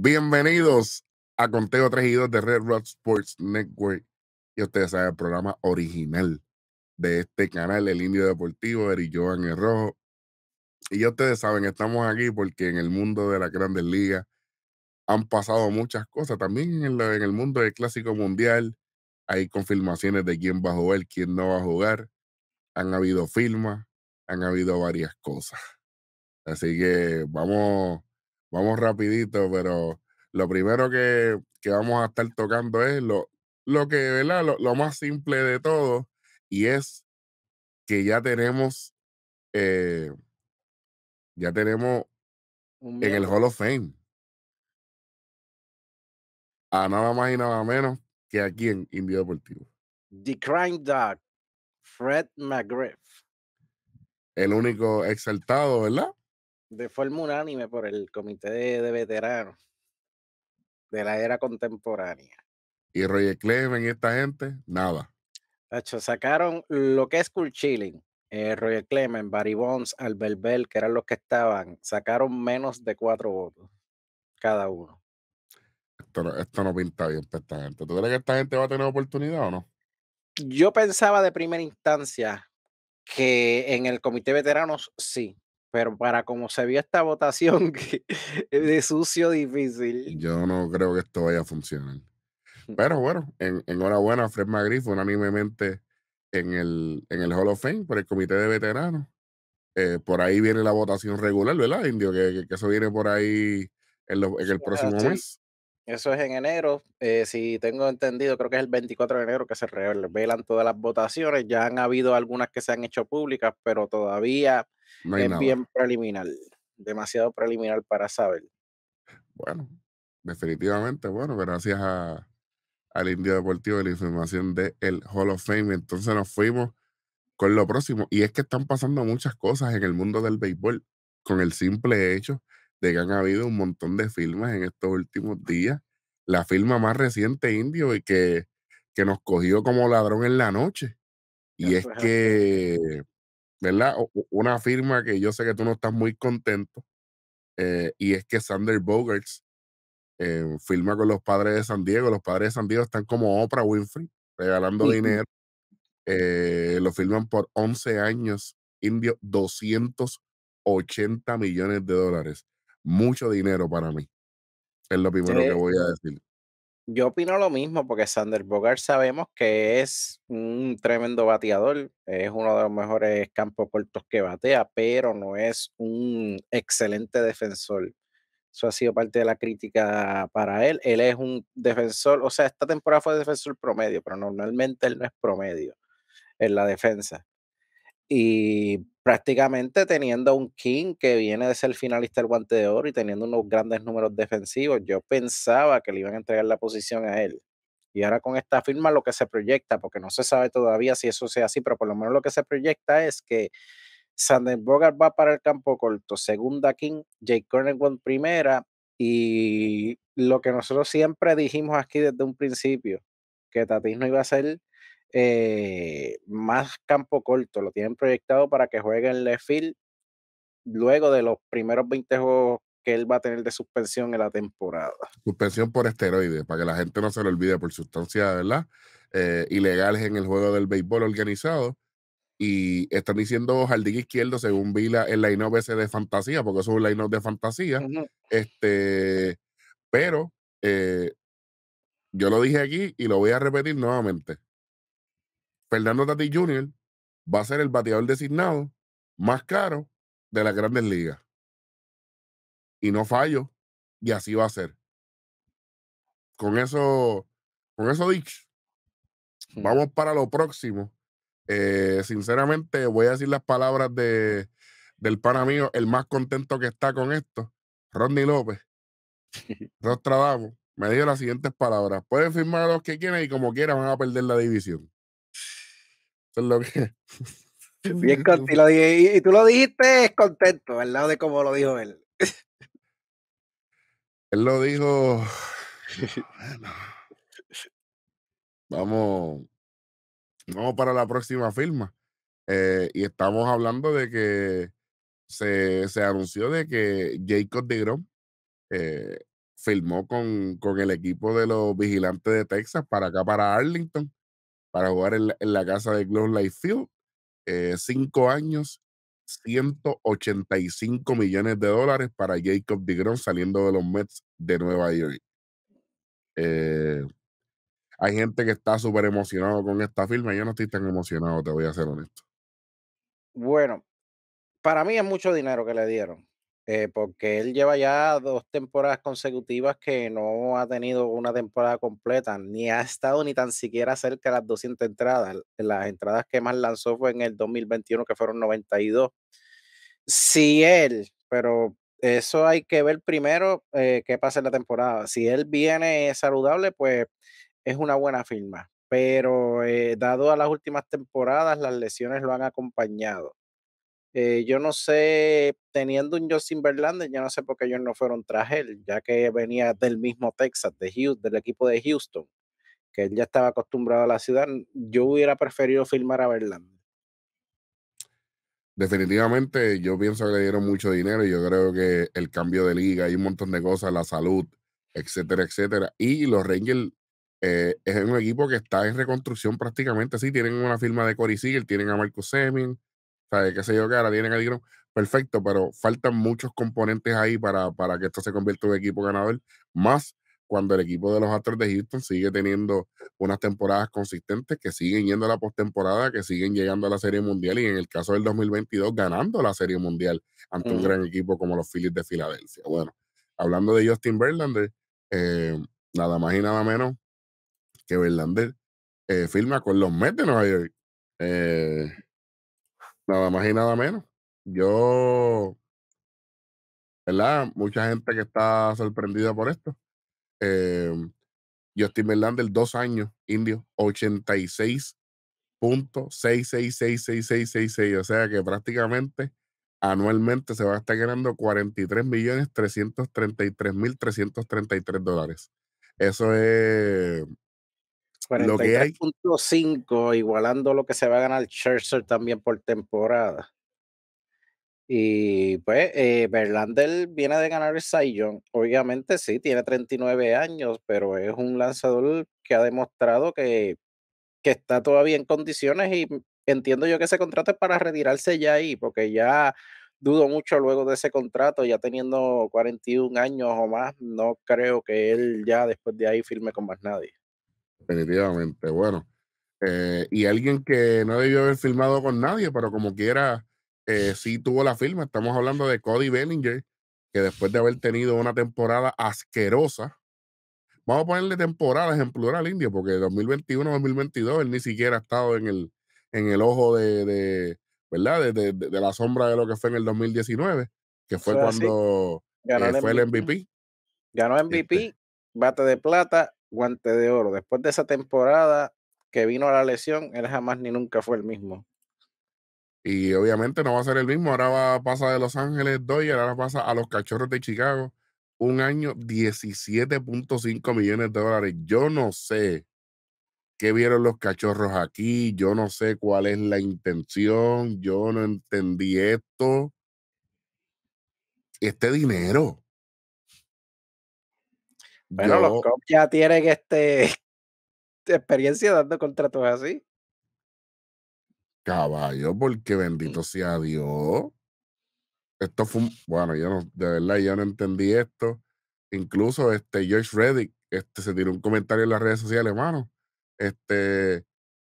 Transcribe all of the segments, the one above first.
Bienvenidos a Conteo 3 y 2 de Red Rock Sports Network. Y ustedes saben, el programa original de este canal, El Indio Deportivo, Eri Joan El Rojo. Y ustedes saben, estamos aquí porque en el mundo de la grandes ligas han pasado muchas cosas. También en, en el mundo del Clásico Mundial hay confirmaciones de quién va a jugar, quién no va a jugar. Han habido firmas, han habido varias cosas. Así que vamos vamos rapidito, pero lo primero que, que vamos a estar tocando es lo, lo que, ¿verdad? Lo, más simple de todo, y es que ya tenemos, eh, ya tenemos en el Hall of Fame a nada más y nada menos que aquí en Indio Deportivo. The Crime Dog, Fred McGriff. El único exaltado, ¿verdad? de forma unánime por el Comité de, Veteranos de la Era Contemporánea. ¿Y Roger Clemens y esta gente? Nada. sacaron lo que es Cool Chilling. Eh, Roger Clemens, Barry Bonds, Albert Bell, que eran los que estaban, sacaron menos de cuatro votos cada uno. Esto no, esto pinta bien para esta gente. ¿Tú crees que esta gente va a tener oportunidad o no? Yo pensaba de primera instancia que en el comité de veteranos sí, pero para como se vio esta votación de sucio difícil. Yo no creo que esto vaya a funcionar. Mm. Pero bueno, en, enhorabuena Fred Magriff unánimemente en el, en el Hall of Fame por el Comité de Veteranos. Eh, por ahí viene la votación regular, ¿verdad, Indio? Que, eso viene por ahí en, el próximo mes. Eso es en enero. Eh, si tengo entendido, creo que es el 24 de enero que se revelan todas las votaciones. Ya han habido algunas que se han hecho públicas, pero todavía es bien preliminar. Demasiado preliminar para saber. Bueno, definitivamente, bueno, gracias al Indio Deportivo de la información del Hall of Fame. Entonces nos fuimos con lo próximo. Y es que están pasando muchas cosas en el mundo del béisbol con el simple hecho de que han habido un montón de firmas en estos últimos días. La firma más reciente, Indio, y que, nos cogió como ladrón en la noche. Y es que, ¿verdad? Una firma que yo sé que tú no estás muy contento, eh, y es que Sander Bogarts eh, firma con los padres de San Diego. Los padres de San Diego están como Oprah Winfrey, regalando dinero. Eh, lo firman por 11 años, indio, 280 millones de dólares mucho dinero para mí. Es lo primero que voy a decir. Yo opino lo mismo porque Sander Bogart sabemos que es un tremendo bateador, es uno de los mejores campos cortos que batea, pero no es un excelente defensor. Eso ha sido parte de la crítica para él. Él es un defensor, o sea, esta temporada fue defensor promedio, pero normalmente él no es promedio en la defensa y prácticamente teniendo un King que viene de ser finalista del guante de oro y teniendo unos grandes números defensivos, yo pensaba que le iban a entregar la posición a él. Y ahora con esta firma lo que se proyecta, porque no se sabe todavía si eso sea así, pero por lo menos lo que se proyecta es que Sander Bogart va para el campo corto, segunda King, Jake en primera, y lo que nosotros siempre dijimos aquí desde un principio, que Tatis no iba a ser eh, más campo corto, lo tienen proyectado para que juegue en left field luego de los primeros 20 juegos que él va a tener de suspensión en la temporada. Suspensión por esteroides, para que la gente no se lo olvide por sustancia, ¿verdad? Eh, ilegales en el juego del béisbol organizado. Y están diciendo jardín izquierdo, según vi el line-up ese de fantasía, porque eso es un line-up de fantasía. Este, pero eh, yo lo dije aquí y lo voy a repetir nuevamente. Fernando Tati Jr. va a ser el bateador designado más caro de las grandes ligas. Y no fallo. Y así va a ser. Con eso, con eso dicho, vamos para lo próximo. Eh, sinceramente, voy a decir las palabras de, del pan mío, el más contento que está con esto, Rodney López. Rostradamo me dijo las siguientes palabras. Pueden firmar a los que quieran y como quieran van a perder la división lo Bien y, tú lo dijiste contento, al lado De cómo lo dijo él. Él lo dijo. vamos. Vamos para la próxima firma. Eh, y estamos hablando de que se, anunció de que Jacob de Grom eh, firmó con, con el equipo de los vigilantes de Texas para acá, para Arlington para jugar en la, casa de Globe Life Field. Eh, cinco años, 185 millones de dólares para Jacob DeGrom saliendo de los Mets de Nueva York. Eh, hay gente que está súper emocionado con esta firma. Yo no estoy tan emocionado, te voy a ser honesto. Bueno, para mí es mucho dinero que le dieron. Eh, porque él lleva ya dos temporadas consecutivas que no ha tenido una temporada completa, ni ha estado ni tan siquiera cerca de las 200 entradas. Las entradas que más lanzó fue en el 2021, que fueron 92. Si él, pero eso hay que ver primero eh, qué pasa en la temporada. Si él viene saludable, pues es una buena firma. Pero eh, dado a las últimas temporadas, las lesiones lo han acompañado. Eh, yo no sé, teniendo un Justin Verlander, ya no sé por qué ellos no fueron tras él, ya que venía del mismo Texas, de Houston, del equipo de Houston, que él ya estaba acostumbrado a la ciudad. Yo hubiera preferido filmar a Verlander. Definitivamente, yo pienso que le dieron mucho dinero yo creo que el cambio de liga, hay un montón de cosas, la salud, etcétera, etcétera. Y los Rangers eh, es un equipo que está en reconstrucción prácticamente, sí, tienen una firma de Corey Seager, tienen a Marco Semin sea, qué sé yo, que ahora tiene Caligrón. Perfecto, pero faltan muchos componentes ahí para, para que esto se convierta en un equipo ganador. Más cuando el equipo de los Astros de Houston sigue teniendo unas temporadas consistentes, que siguen yendo a la postemporada, que siguen llegando a la Serie Mundial y en el caso del 2022 ganando la Serie Mundial ante un gran equipo como los Phillies de Filadelfia. Bueno, hablando de Justin Verlander, eh, nada más y nada menos que Verlander eh, firma con los Mets de Nueva York. Eh, Nada más y nada menos. Yo, ¿verdad? Mucha gente que está sorprendida por esto. estoy em, Justin Verlander, dos años, indio, 86.666666. O sea que prácticamente anualmente se va a estar ganando 43.333.333 dólares. Eso es 43.5, igualando lo que se va a ganar Scherzer también por temporada. Y pues, eh, Verlander viene de ganar el Saiyón. Obviamente, sí, tiene 39 años, pero es un lanzador que ha demostrado que, que está todavía en condiciones y entiendo yo que ese contrato es para retirarse ya ahí, porque ya dudo mucho luego de ese contrato, ya teniendo 41 años o más, no creo que él ya después de ahí firme con más nadie. Definitivamente, bueno. Eh, y alguien que no debió haber filmado con nadie, pero como quiera, eh, sí tuvo la firma. Estamos hablando de Cody Bellinger, que después de haber tenido una temporada asquerosa, vamos a ponerle temporadas en plural India, porque 2021-2022 él ni siquiera ha estado en el, en el ojo de, ¿verdad? De, la sombra de lo que fue en el 2019, que fue, cuando eh, fue el MVP. Ganó MVP, este bate de plata, guante de oro. Después de esa temporada que vino la lesión, él jamás ni nunca fue el mismo. Y obviamente no va a ser el mismo. Ahora va, pasa de Los Ángeles Dodgers, ahora pasa a los Cachorros de Chicago. Un año, 17.5 millones de dólares. Yo no sé qué vieron los cachorros aquí. Yo no sé cuál es la intención. Yo no entendí esto. Este dinero. Bueno, los cops ya tienen este experiencia dando contratos así. Caballo, porque mm. bendito sea Dios. Esto fue bueno, yo no, de verdad yo no entendí esto. Incluso este George Reddick este, se tiró un comentario en las redes sociales, hermano. Este,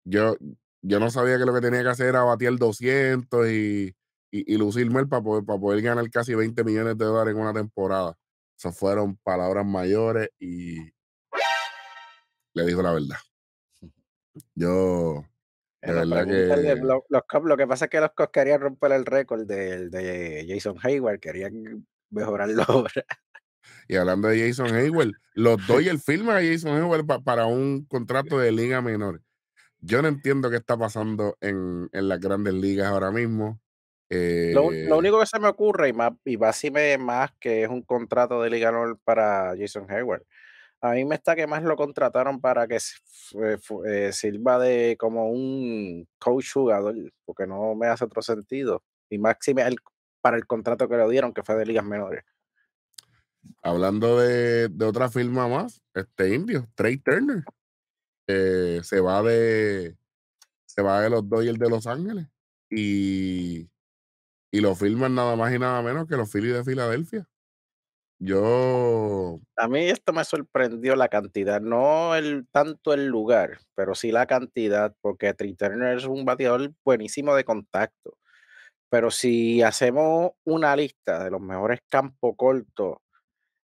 yo, yo no sabía que lo que tenía que hacer era batir 200 y, y, lucirme para para poder ganar casi 20 millones de dólares en una temporada. Eso fueron palabras mayores y le dijo la verdad. Yo, de verdad que... Lo, los lo que pasa es que los Cops querían romper el récord de, de Jason Hayward, querían mejorar la obra. Y hablando de Jason Hayward, los doy el firma a Jason Hayward para un contrato de liga menor. Yo no entiendo qué está pasando en, en las grandes ligas ahora mismo lo, eh único que se me ocurre, y más, y más, más que es un contrato de Liga para Jason Hayward. A mí me está que más lo contrataron para que eh, sirva de como un coach jugador, porque no me hace otro sentido. Y máxime el, para el contrato que le dieron, que fue de ligas menores. Hablando de, otra firma más, este indio, Trey Turner, eh, se va de se va de los Dodgers de Los Ángeles y y lo firman nada más y nada menos que los Phillies de Filadelfia. Yo. A mí esto me sorprendió la cantidad, no el tanto el lugar, pero sí la cantidad, porque Trey es un bateador buenísimo de contacto. Pero si hacemos una lista de los mejores campos cortos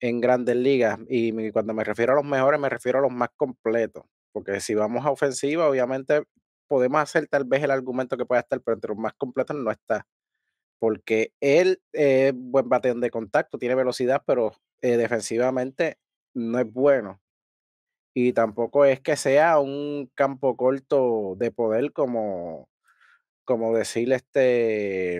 en grandes ligas, y cuando me refiero a los mejores, me refiero a los más completos, porque si vamos a ofensiva, obviamente podemos hacer tal vez el argumento que pueda estar, pero entre los más completos no está porque él es buen bateón de contacto, tiene velocidad, pero eh, defensivamente no es bueno. Y tampoco es que sea un campo corto de poder como, como decirle este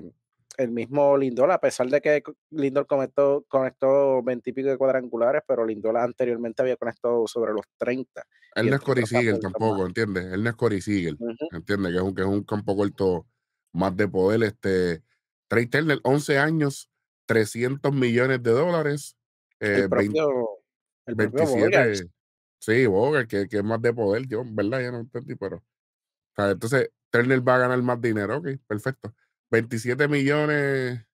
el mismo Lindor, a pesar de que Lindor conectó, conectó 20 y pico de cuadrangulares, pero Lindor anteriormente había conectado sobre los 30. Él no es Corey Siegel tampoco, entiende ¿entiendes? Él no es Corey Siegel, ¿entiendes? Que es, un, que es un campo corto más de poder, este, Trey Turner, 11 años, 300 millones de dólares. el eh, propio, el 27. Sí, Bogart, que, que, es más de poder, yo, ¿verdad? Ya no entendí, pero. entonces, Turner va a ganar más dinero, ok, perfecto. 27 millones,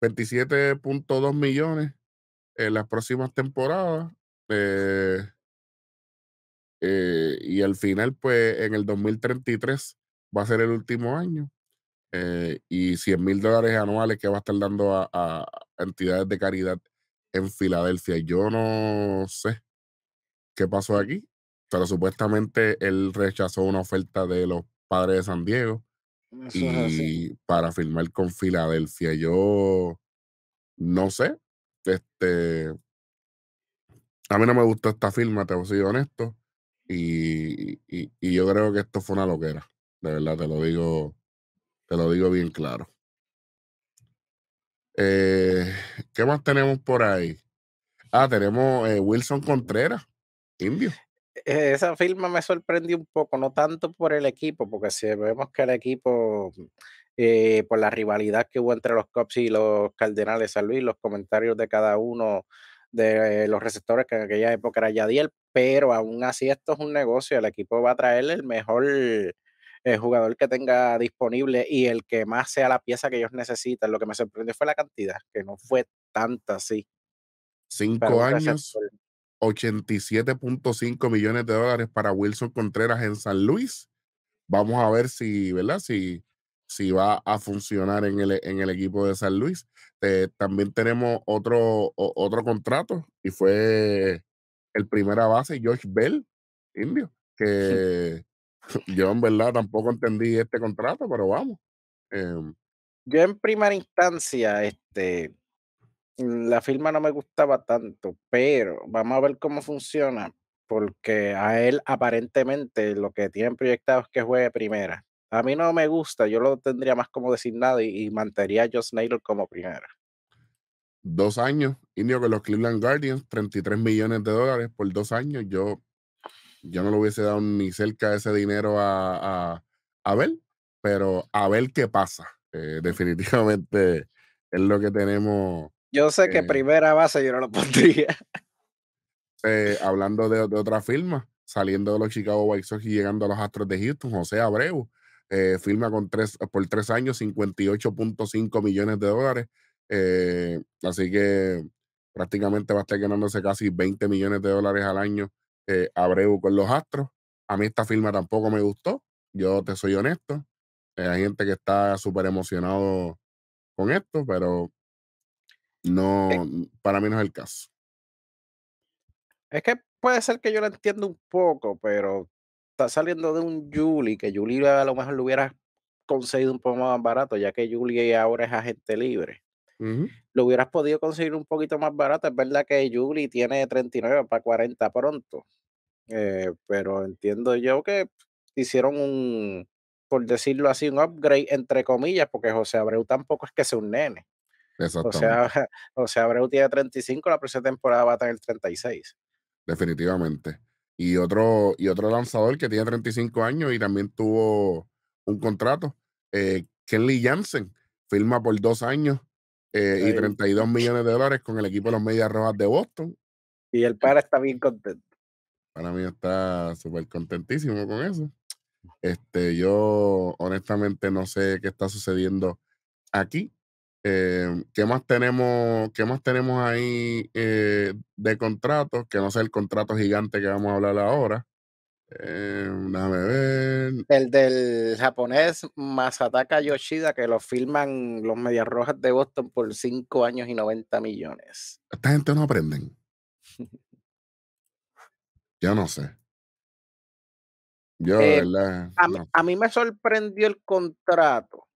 27.2 millones en las próximas temporadas. Eh, eh, y al final, pues en el 2033 va a ser el último año. Eh, y 100 mil dólares anuales que va a estar dando a, entidades de caridad en Filadelfia. Yo no sé qué pasó aquí, pero supuestamente él rechazó una oferta de los padres de San Diego y para firmar con Filadelfia. Yo no sé, este, a mí no me gustó esta firma, te voy honesto. Y, y, y, yo creo que esto fue una loquera. De verdad, te lo digo te lo digo bien claro. Eh, ¿Qué más tenemos por ahí? Ah, tenemos eh, Wilson Contreras, indio. Eh, esa firma me sorprendió un poco, no tanto por el equipo, porque si vemos que el equipo, por la rivalidad que hubo entre los Cops y los Cardenales San Luis, los comentarios de cada uno de los receptores que en aquella época era Yadiel, pero aún así esto es un negocio, el equipo va a traerle el mejor el jugador que tenga disponible y el que más sea la pieza que ellos necesitan. Lo que me sorprendió fue la cantidad, que no fue tanta, sí. Cinco años, 87.5 millones de dólares para Wilson Contreras en San Luis. Vamos a ver si, ¿verdad? Si, si va a funcionar en el, en el equipo de San Luis. Eh, también tenemos otro, otro contrato y fue el primera base, George Bell, indio, que yo en verdad tampoco entendí este contrato, pero vamos. Em, yo en primera instancia, este, mm, la firma no me gustaba tanto, pero vamos a ver cómo funciona, porque a él aparentemente lo que tienen proyectado es que juegue primera. A mí no me gusta, yo lo tendría más como designado y, y mantendría a Josh Naylor como primera. Dos años, indio que los Cleveland Guardians, 33 millones de dólares por dos años. Yo yo no le hubiese dado ni cerca ese dinero a, a, ver, pero a ver qué pasa. Eh, definitivamente es lo que tenemos. Yo sé que eh primera base yo no lo pondría. Eh, hablando de, otra firma, saliendo de los Chicago White Sox y llegando a los Astros de Houston, José Abreu firma con tres, por tres años 58.5 millones de dólares. así que prácticamente va a estar ganándose casi 20 millones de dólares al año eh, Abreu con los Astros. A mí esta firma tampoco me gustó, yo te soy honesto. Eh, hay gente que está súper emocionado con esto, pero eh no, mm, para mí no es el caso. Es que puede ser que yo la entienda un poco, pero está saliendo de un Julie, que Julie a lo mejor lo hubiera conseguido un poco más barato, ya que Julie ahora es agente libre. Lo hubieras podido conseguir un poquito más barato. Es verdad que Julie tiene 39 para 40 pronto. Eh, pero entiendo yo que hicieron un, por decirlo así, un upgrade entre comillas, porque José Abreu tampoco es que sea un nene. O sea, José Abreu tiene 35, la próxima temporada va a tener 36. Definitivamente. Y otro, y otro lanzador que tiene 35 años y también tuvo un contrato, eh, Kenley Jansen, firma por dos años, eh, y 32 millones de dólares con el equipo de los Medias Rojas de Boston. Y el eh para está bien contento. Para mí está súper contentísimo con eso. Este, yo honestamente no sé qué está sucediendo aquí. Eh, ¿qué, más tenemos, ¿Qué más tenemos ahí de contratos? Que no sea el contrato gigante que vamos a hablar ahora. Eh, el del japonés Masataka Yoshida, que lo filman los Medias Rojas de Boston por 5 años y 90 millones. Esta gente no aprenden. Yo no sé. Yo, eh, verdad a, mí me sorprendió el contrato,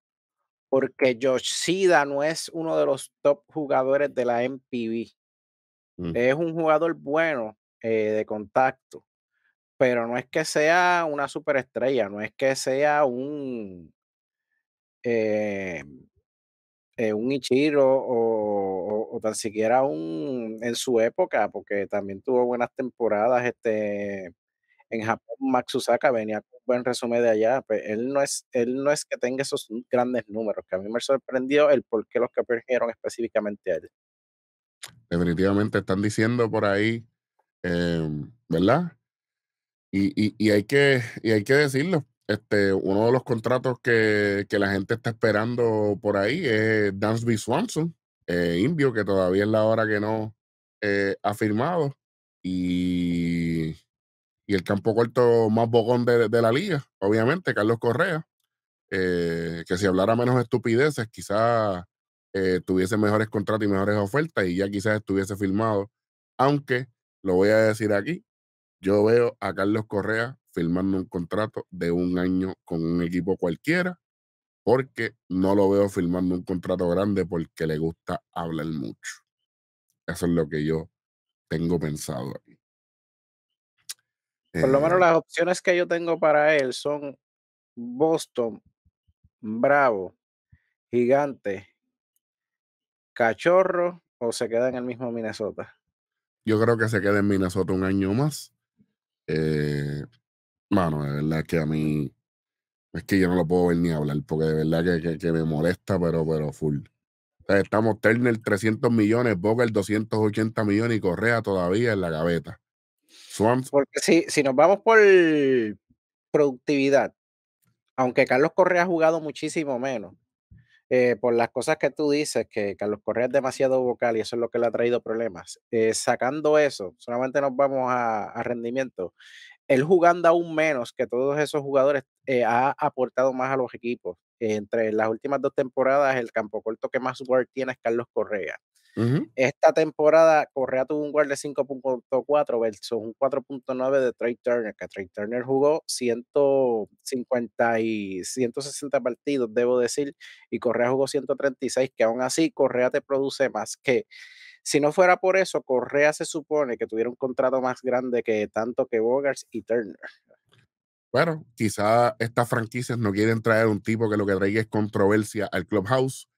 porque Yoshida no es uno de los top jugadores de la MPB. Mm. Es un jugador bueno eh, de contacto pero no es que sea una superestrella, no es que sea un, eh, eh, un Ichiro o, tan siquiera un en su época, porque también tuvo buenas temporadas este, en Japón. Max venía con un buen resumen de allá. Pues, él, no es, él no es que tenga esos grandes números, que a mí me sorprendió el por qué los que perdieron específicamente a él. Definitivamente están diciendo por ahí, em, ¿verdad? Y, y, hay que, y hay que decirlo, este, uno de los contratos que, la gente está esperando por ahí es Dansby Swanson, eh, Indio, que todavía es la hora que no eh, ha firmado. Y, el campo corto más bogón de, la liga, obviamente, Carlos Correa, eh, que si hablara menos estupideces, quizás tuviese mejores contratos y mejores ofertas y ya quizás estuviese firmado. Aunque, lo voy a decir aquí, yo veo a Carlos Correa firmando un contrato de un año con un equipo cualquiera, porque no lo veo firmando un contrato grande porque le gusta hablar mucho. Eso es lo que yo tengo pensado aquí. Por lo menos eh las opciones que yo tengo para él son Boston, Bravo, Gigante, Cachorro o se queda en el mismo Minnesota. Yo creo que se queda en Minnesota un año más eh, mano, de verdad que a mí es que yo no lo puedo ver ni hablar, porque de verdad que, me molesta, pero, pero full. estamos Turner 300 millones, doscientos 280 millones y Correa todavía en la gaveta. Porque si, si nos vamos por productividad, aunque Carlos Correa ha jugado muchísimo menos, eh, por las cosas que tú dices, que Carlos Correa es demasiado vocal y eso es lo que le ha traído problemas. Eh, sacando eso, solamente nos vamos a, rendimiento. Él jugando aún menos que todos esos jugadores eh, ha aportado más a los equipos. entre las últimas dos temporadas, el campo corto que más guard tiene es Carlos Correa. Esta temporada Correa tuvo un guard de 5.4 versus un 4.9 de Trey Turner, que Trey Turner jugó 150 y 160 partidos, debo decir, y Correa jugó 136, que aún así Correa te produce más que... Si no fuera por eso, Correa se supone que tuviera un contrato más grande que tanto que Bogarts y Turner. Bueno, quizá estas franquicias no quieren traer un tipo que lo que traiga es controversia al clubhouse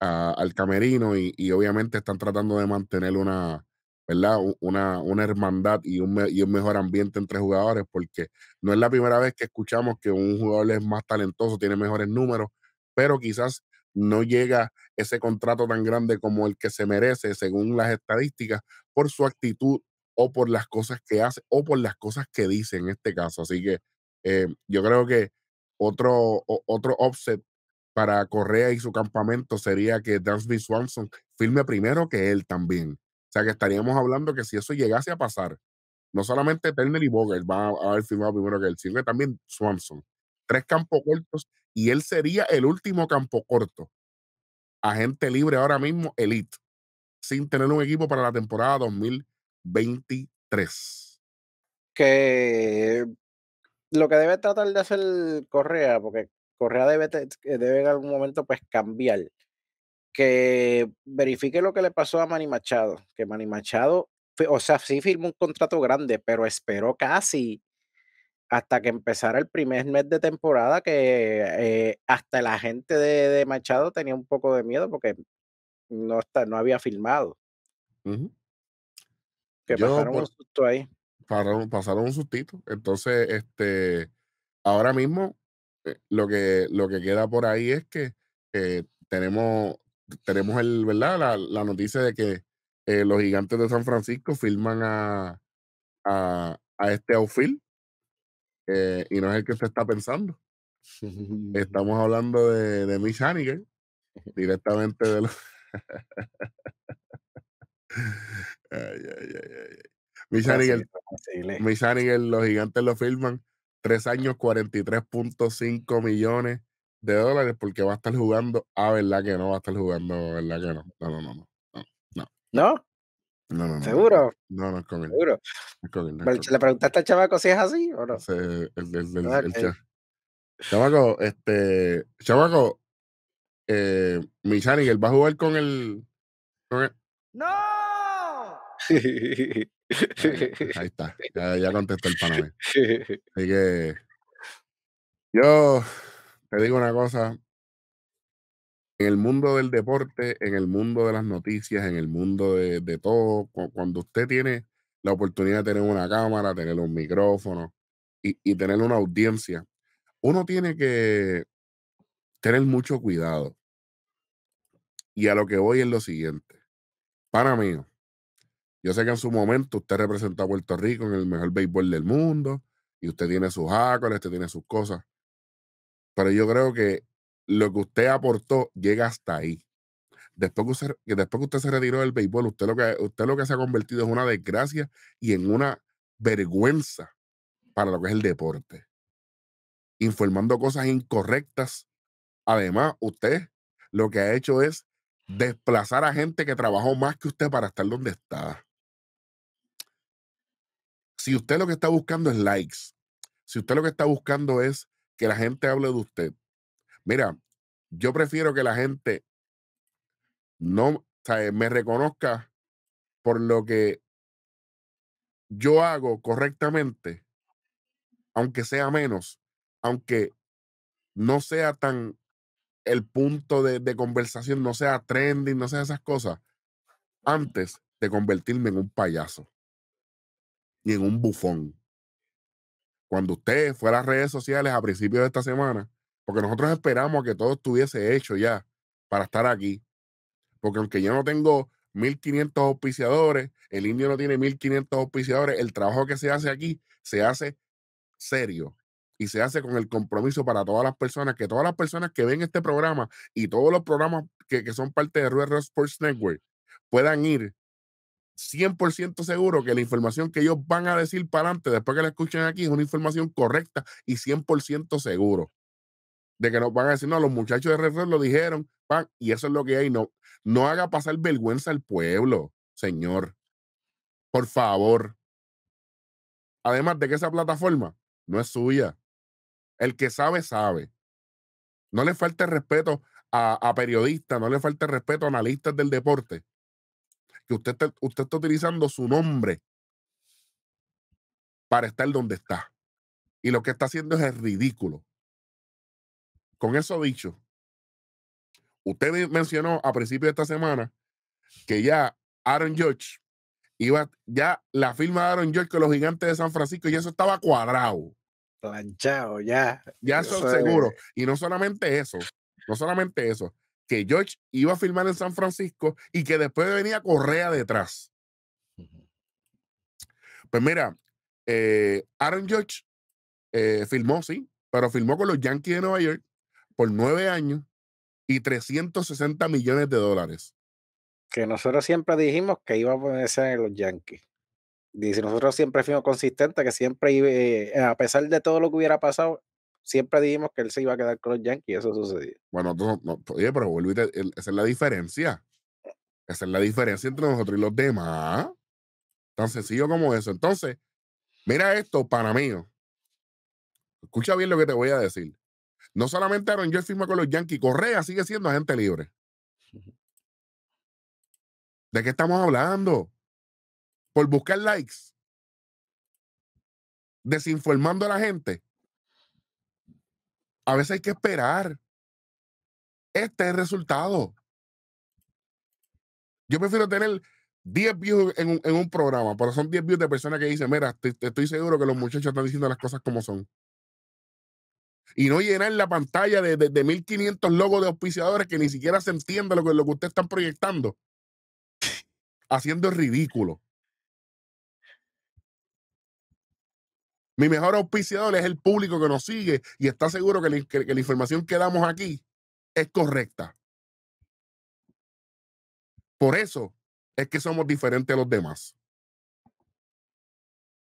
al camerino y, obviamente están tratando de mantener una, ¿verdad? Una, una hermandad y un, mejor ambiente entre jugadores, porque no es la primera vez que escuchamos que un jugador es más talentoso, tiene mejores números, pero quizás no llega ese contrato tan grande como el que se merece según las estadísticas por su actitud o por las cosas que hace o por las cosas que dice en este caso. Así que eh, yo creo que otro, otro offset para Correa y su campamento sería que Dansby Swanson firme primero que él también. O sea que estaríamos hablando que si eso llegase a pasar, no solamente Turner y Bogart van a haber firmado primero que él, sino que también Swanson. Tres campos cortos y él sería el último campo corto. Agente libre ahora mismo, elite, sin tener un equipo para la temporada 2023. Que lo que debe tratar de hacer Correa, porque Correa debe, eh, debe en algún momento pues cambiar. Que verifique lo que le pasó a Manny Machado, que Manny Machado, o sea, sí firmó un contrato grande, pero esperó casi hasta que empezara el primer mes de temporada que eh, hasta la gente de, Machado tenía un poco de miedo porque no, está, no había firmado Que pasaron un susto ahí. Pasaron, pasaron un sustito. Entonces, este, ahora mismo eh, lo que, lo que queda por ahí es que eh, tenemos, tenemos el, ¿verdad? La, noticia de que eh, los gigantes de San Francisco firman a, a, este outfield y no es el que se está pensando. Estamos hablando de, de Mitch Haniger, directamente de los. ay, los gigantes lo firman tres años, 43.5 millones de dólares, porque va a estar jugando. Ah, ¿verdad que no? Va a estar jugando, ¿verdad que no? No, no, no, no. ¿No? ¿No? No, no, no. seguro No, no es con él. ¿Seguro? ¿Le preguntaste al chavaco si es así o no? Sí, el, el, el, este. chavaco eh, él ¿va a jugar con el. ¡No! Ahí está, ya, contestó el panamé. Así que yo te digo una cosa, en el mundo del deporte, en el mundo de las noticias, en el mundo de, todo, cuando usted tiene la oportunidad de tener una cámara, tener un micrófono y, y tener una audiencia, uno tiene que tener mucho cuidado. Y a lo que voy es lo siguiente. Para mí, yo sé que en su momento usted representó a Puerto Rico en el mejor béisbol del mundo y usted tiene sus hábitos, usted tiene sus cosas. Pero yo creo que lo que usted aportó llega hasta ahí. Después que, usted, después que usted se retiró del béisbol, usted lo, que, usted lo que se ha convertido es una desgracia y en una vergüenza para lo que es el deporte. Informando cosas incorrectas. Además, usted lo que ha hecho es desplazar a gente que trabajó más que usted para estar donde está. Si usted lo que está buscando es likes, si usted lo que está buscando es que la gente hable de usted, mira, yo prefiero que la gente no me reconozca por lo que yo hago correctamente, aunque sea menos, aunque no sea tan el punto de, conversación, no sea trending, no sea esas cosas, antes de convertirme en un payaso en un bufón. Cuando usted fue a las redes sociales a principios de esta semana, porque nosotros esperamos que todo estuviese hecho ya para estar aquí. Porque aunque yo no tengo 1.500 auspiciadores, el indio no tiene 1.500 auspiciadores, el trabajo que se hace aquí se hace serio y se hace con el compromiso para todas las personas, que todas las personas que ven este programa y todos los programas que, que son parte de Rueda Sports Network puedan ir 100% seguro que la información que ellos van a decir para adelante después que la escuchen aquí es una información correcta y 100% seguro. De que nos van a decir, no, los muchachos de Red Red lo dijeron, y eso es lo que hay. No, no haga pasar vergüenza al pueblo, señor. Por favor. Además de que esa plataforma no es suya. El que sabe, sabe. No le falte respeto a, a periodistas, no le falte respeto a analistas del deporte que usted está, usted está utilizando su nombre para estar donde está. Y lo que está haciendo es ridículo. Con eso dicho, usted mencionó a principio de esta semana que ya Aaron George, iba, ya la firma de Aaron George con los gigantes de San Francisco, y eso estaba cuadrado. Planchado, ya. Ya son seguro. Y no solamente eso, no solamente eso, que George iba a filmar en San Francisco y que después venía Correa detrás. Pues mira, eh, Aaron George eh, filmó, sí, pero filmó con los Yankees de Nueva York por nueve años y 360 millones de dólares. Que nosotros siempre dijimos que iba a ponerse en los Yankees. Dice, nosotros siempre fuimos consistentes, que siempre, eh, a pesar de todo lo que hubiera pasado, siempre dijimos que él se iba a quedar con los Yankees y eso sucedió. Bueno, no, oye, pero vuelvo esa es la diferencia. Esa es la diferencia entre nosotros y los demás. Tan sencillo como eso. Entonces, mira esto, para mí. Escucha bien lo que te voy a decir. No solamente Aaron Jones firma con los Yankees, Correa sigue siendo agente libre. ¿De qué estamos hablando? Por buscar likes. Desinformando a la gente. A veces hay que esperar. Este es el resultado. Yo prefiero tener 10 views en un, programa, pero son 10 views de personas que dicen, mira, estoy seguro que los muchachos están diciendo las cosas como son. Y no llenar la pantalla de, 1500 logos de auspiciadores que ni siquiera se entiende lo que, lo que ustedes están proyectando. Haciendo ridículo. Mi mejor auspiciador es el público que nos sigue y está seguro que, la información que damos aquí es correcta. Por eso es que somos diferentes a los demás.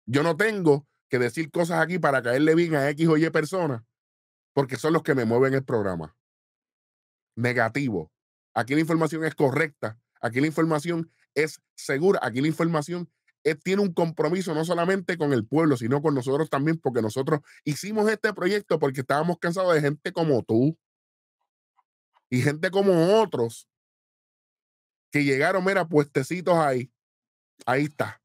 Yo no tengo que decir cosas aquí para caerle bien a X o Y personas, porque son los que me mueven el programa. Negativo. Aquí la información es correcta. Aquí la información es segura. Aquí la información tiene un compromiso no solamente con el pueblo, sino con nosotros también, porque nosotros hicimos este proyecto porque estábamos cansados de gente como tú y gente como otros que llegaron, mira, puestecitos ahí. Ahí está.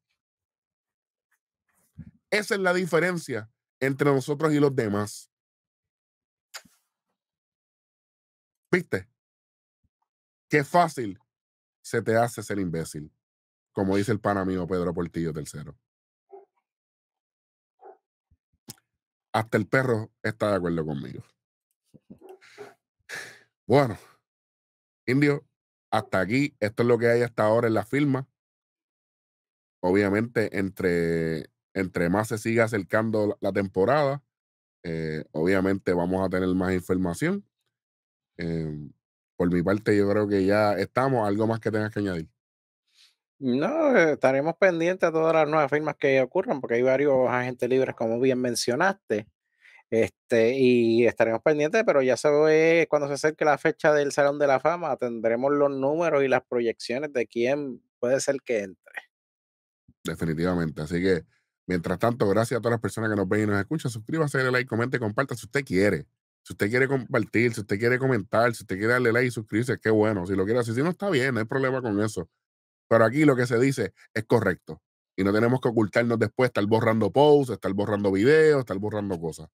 Esa es la diferencia entre nosotros y los demás. ¿Viste? Qué fácil se te hace ser imbécil como dice el pan amigo Pedro Portillo tercero. Hasta el perro está de acuerdo conmigo. Bueno, Indio, hasta aquí. Esto es lo que hay hasta ahora en la firma. Obviamente, entre, entre más se siga acercando la temporada, eh, obviamente vamos a tener más información. Eh, por mi parte, yo creo que ya estamos. ¿Algo más que tengas que añadir? No, eh, estaremos pendientes a todas las nuevas firmas que ocurran, porque hay varios agentes libres, como bien mencionaste. Este, y estaremos pendientes, pero ya se ve cuando se acerque la fecha del Salón de la Fama, tendremos los números y las proyecciones de quién puede ser que entre. Definitivamente. Así que, mientras tanto, gracias a todas las personas que nos ven y nos escuchan. Suscríbase, dale like, comente, comparta si usted quiere. Si usted quiere compartir, si usted quiere comentar, si usted quiere darle like y suscribirse, qué bueno. Si lo quiere hacer, si no está bien, no hay problema con eso. Pero aquí lo que se dice es correcto. Y no tenemos que ocultarnos después, estar borrando posts, estar borrando videos, estar borrando cosas.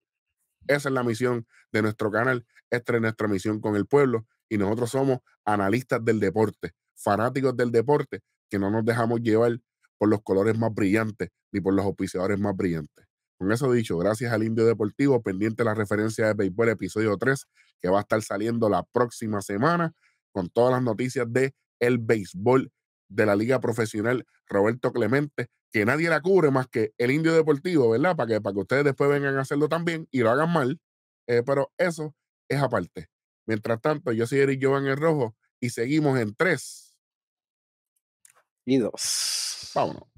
Esa es la misión de nuestro canal. Esta es nuestra misión con el pueblo. Y nosotros somos analistas del deporte, fanáticos del deporte, que no nos dejamos llevar por los colores más brillantes ni por los oficiadores más brillantes. Con eso dicho, gracias al Indio Deportivo, pendiente la referencia de Béisbol Episodio 3, que va a estar saliendo la próxima semana con todas las noticias de el béisbol de la Liga Profesional, Roberto Clemente, que nadie la cubre más que el Indio Deportivo, ¿verdad? Para que, para que ustedes después vengan a hacerlo también y lo hagan mal. Eh, pero eso es aparte. Mientras tanto, yo soy Eric Giovanni rojo y seguimos en tres. Y dos. Vámonos.